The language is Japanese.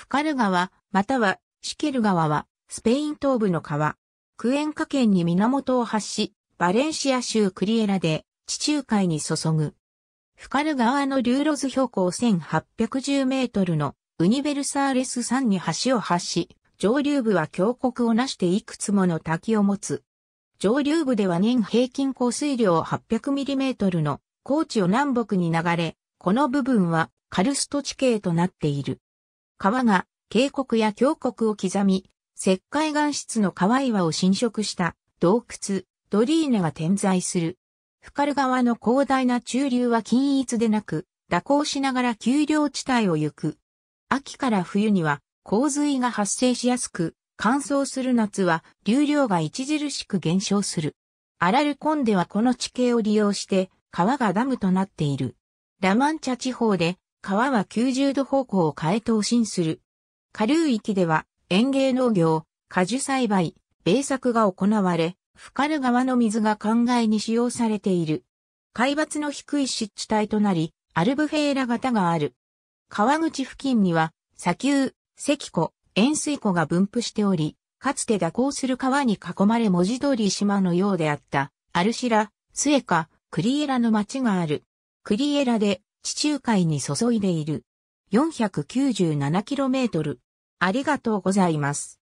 フカル川、またはシケル川は、スペイン東部の川。クエンカ県に源を発し、バレンシア州クリエラで地中海に注ぐ。フカル川のルーロズ標高1810メートルのウニベルサーレス山に橋を発し、上流部は峡谷をなしていくつもの滝を持つ。上流部では年平均降水量8 0 0トルの高地を南北に流れ、この部分はカルスト地形となっている。川が渓谷や峡谷を刻み、石灰岩質の川岩を侵食した洞窟、ドリーネが点在する。フカル川の広大な中流は均一でなく、蛇行しながら丘陵地帯を行く。秋から冬には洪水が発生しやすく、乾燥する夏は流量が著しく減少する。アラルコンではこの地形を利用して川がダムとなっている。ラマンチャ地方で川は90度方向を変え投進する。下流域では園芸農業、果樹栽培、米作が行われ、深る川の水が灌漑に使用されている。海抜の低い湿地帯となり、アルブフェーラ型がある。川口付近には、砂丘、石湖、塩水湖が分布しており、かつて蛇行する川に囲まれ文字通り島のようであった、アルシラ、スエカ、クリエラの町がある。クリエラで地中海に注いでいる。497km。ありがとうございます。